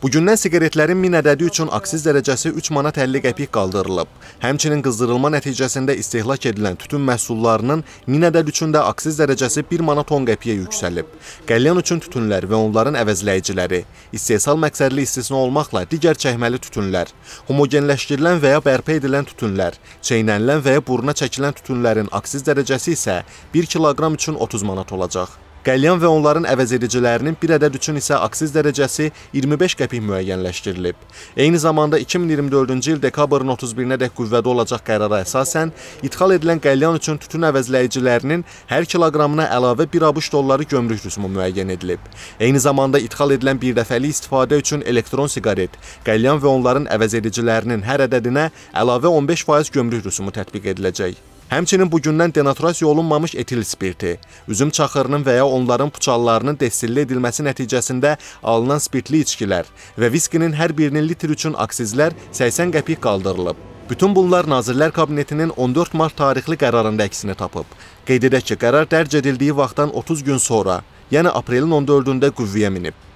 Bugündən siqaretlərin 1000 ədədi üçün aksiz dərəcəsi 3 manat 50 qəpik qaldırılıb. Həmçinin qızdırılma nəticəsində istehlak edilən tütün məhsullarının 1000 ədəd üçün də aksiz dərəcəsi 1 manat 10 qəpiyə yüksəlib. Qəlyan üçün tütünlər və onların əvəzləyiciləri, istehsal məqsədli istisna olmaqla digər çəkməli tütünlər, homogenləşdirilən və ya bərpa edilən tütünlər, çeynənilən və ya buruna çəkilən tütünlərin aksiz dərəcəsi isə 1 kiloqram üçün 30 manat olacaq. Qəlyan və onların əvəzedicilərinin bir ədəd üçün isə aksiz dərəcəsi 25 qəpik müəyyənləşdirilib. Eyni zamanda 2024-cü il dekabrın 31-nədək qüvvədə olacaq qərara əsasən ixal edilən qəlyan üçün tütün əvəzləyicilərinin hər kiloqramına əlavə 1 ABŞ dolları gömrük rüsumu müəyyən edilib. Eyni zamanda ixal edilən birdəfəlik istifadə üçün elektron siqaret, qəlyan və onların əvəzedicilərinin hər ədədinə əlavə 15% gömrük rüsumu tətbiq ediləcək. Həmçinin bugündən denaturasiya olunmamış etil spirti, üzüm çaxırının və ya onların puçallarının destilli edilməsi nəticəsində alınan spirtli içkilər və viskinin hər birinin litr üçün aksizlər 80 qəpik qaldırılıb. Bütün bunlar Nazirlər Kabinetinin 14 mart tarixli qərarında əksini tapıb. Qeyd edək ki, qərar dərc edildiyi vaxtdan 30 gün sonra, yəni aprelin 14-də qüvvəyə minib.